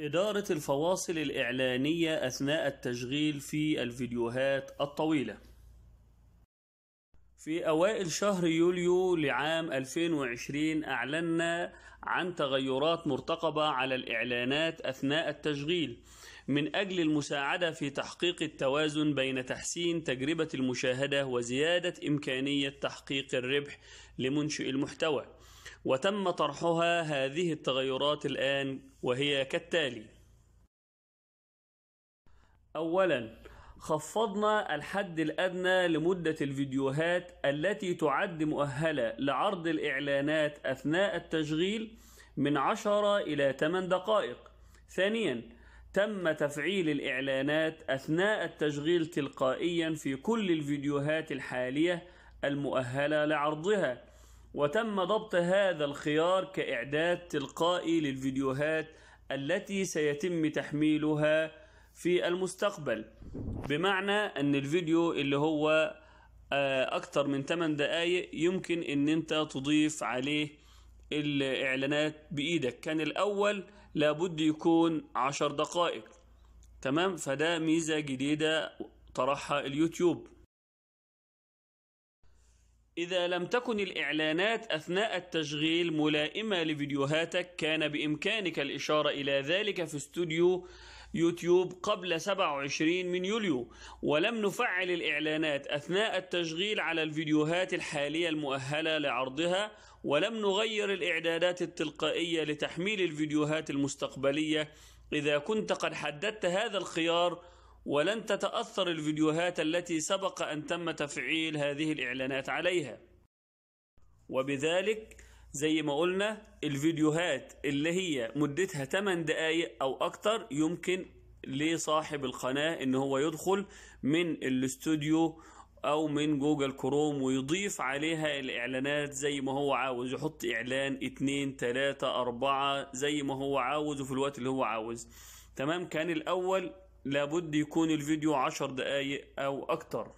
إدارة الفواصل الإعلانية أثناء التشغيل في الفيديوهات الطويلة في أوائل شهر يوليو لعام 2020 أعلنا عن تغيرات مرتقبة على الإعلانات أثناء التشغيل من أجل المساعدة في تحقيق التوازن بين تحسين تجربة المشاهدة وزيادة إمكانية تحقيق الربح لمنشئ المحتوى. وتم طرحها هذه التغيرات الآن وهي كالتالي أولا خفضنا الحد الأدنى لمدة الفيديوهات التي تعد مؤهلة لعرض الإعلانات أثناء التشغيل من 10 إلى 8 دقائق ثانياً تم تفعيل الإعلانات أثناء التشغيل تلقائيا في كل الفيديوهات الحالية المؤهلة لعرضها وتم ضبط هذا الخيار كإعداد تلقائي للفيديوهات التي سيتم تحميلها في المستقبل بمعنى أن الفيديو اللي هو آه، أكتر من 8 دقايق يمكن أن أنت تضيف عليه الإعلانات بإيدك كان الأول لابد يكون 10 دقائق تمام فده ميزة جديدة طرحها اليوتيوب إذا لم تكن الإعلانات أثناء التشغيل ملائمة لفيديوهاتك كان بإمكانك الإشارة إلى ذلك في استوديو يوتيوب قبل 27 من يوليو ولم نفعل الإعلانات أثناء التشغيل على الفيديوهات الحالية المؤهلة لعرضها ولم نغير الإعدادات التلقائية لتحميل الفيديوهات المستقبلية إذا كنت قد حددت هذا الخيار ولن تتأثر الفيديوهات التي سبق أن تم تفعيل هذه الإعلانات عليها وبذلك زي ما قلنا الفيديوهات اللي هي مدتها 8 دقايق أو أكتر يمكن لصاحب القناة إن هو يدخل من الاستوديو أو من جوجل كروم ويضيف عليها الإعلانات زي ما هو عاوز يحط إعلان 2 3 4 زي ما هو عاوز وفي الوقت اللي هو عاوز تمام كان الأول لابد يكون الفيديو عشر دقايق أو أكتر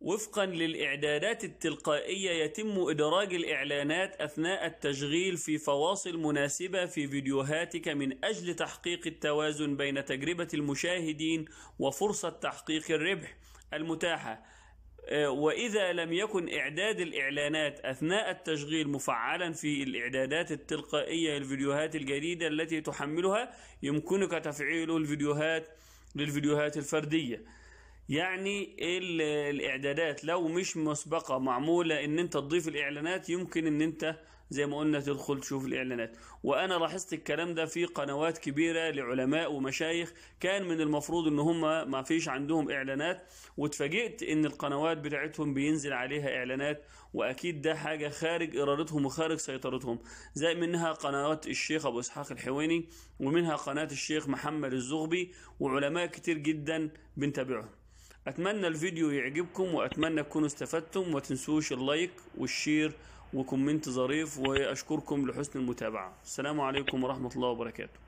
وفقا للإعدادات التلقائية يتم إدراج الإعلانات أثناء التشغيل في فواصل مناسبة في فيديوهاتك من أجل تحقيق التوازن بين تجربة المشاهدين وفرصة تحقيق الربح المتاحة آه، وإذا لم يكن إعداد الإعلانات أثناء التشغيل مفعلا في الإعدادات التلقائية للفيديوهات الجديدة التي تحملها يمكنك تفعيل الفيديوهات للفيديوهات الفردية يعني الإعدادات لو مش مسبقة معمولة إن أنت تضيف الإعلانات يمكن إن أنت زي ما قلنا تدخل تشوف الاعلانات وانا لاحظت الكلام ده في قنوات كبيره لعلماء ومشايخ كان من المفروض ان هم ما فيش عندهم اعلانات واتفاجئت ان القنوات بتاعتهم بينزل عليها اعلانات واكيد ده حاجه خارج ارادتهم وخارج سيطرتهم زي منها قنوات الشيخ ابو اسحاق الحويني ومنها قناه الشيخ محمد الزغبي وعلماء كتير جدا بنتابعهم اتمنى الفيديو يعجبكم واتمنى تكونوا استفدتم وتنسوش اللايك والشير وكومنت ظريف واشكركم لحسن المتابعه السلام عليكم ورحمه الله وبركاته